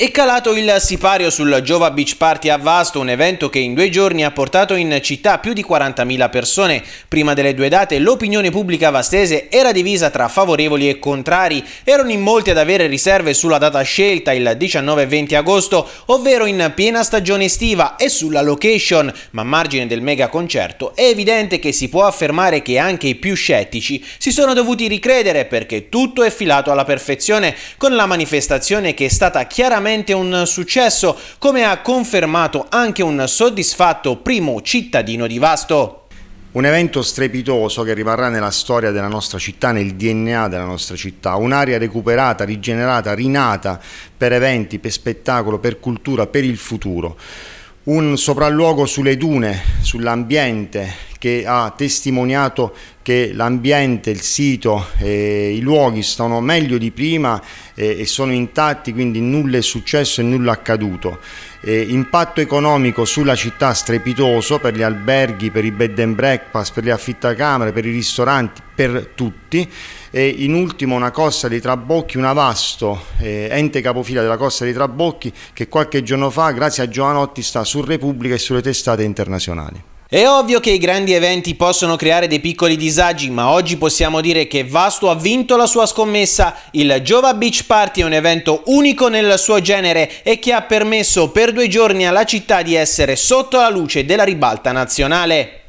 È calato il sipario sul Giova Beach Party a Vasto, un evento che in due giorni ha portato in città più di 40.000 persone. Prima delle due date l'opinione pubblica vastese era divisa tra favorevoli e contrari. Erano in molti ad avere riserve sulla data scelta, il 19 e 20 agosto, ovvero in piena stagione estiva e sulla location, ma a margine del mega concerto è evidente che si può affermare che anche i più scettici si sono dovuti ricredere perché tutto è filato alla perfezione, con la manifestazione che è stata chiaramente veramente un successo, come ha confermato anche un soddisfatto primo cittadino di Vasto. Un evento strepitoso che rimarrà nella storia della nostra città, nel DNA della nostra città, un'area recuperata, rigenerata, rinata per eventi, per spettacolo, per cultura, per il futuro. Un sopralluogo sulle dune, sull'ambiente che ha testimoniato che l'ambiente, il sito, eh, i luoghi stanno meglio di prima eh, e sono intatti, quindi nulla è successo e nulla è accaduto. Eh, impatto economico sulla città strepitoso per gli alberghi, per i bed and breakfast, per le affittacamere, per i ristoranti, per tutti. E in ultimo una Costa dei Trabocchi, un vasto eh, ente capofila della Costa dei Trabocchi che qualche giorno fa, grazie a Giovanotti, sta su Repubblica e sulle testate internazionali. È ovvio che i grandi eventi possono creare dei piccoli disagi, ma oggi possiamo dire che Vasto ha vinto la sua scommessa. Il Jova Beach Party è un evento unico nel suo genere e che ha permesso per due giorni alla città di essere sotto la luce della ribalta nazionale.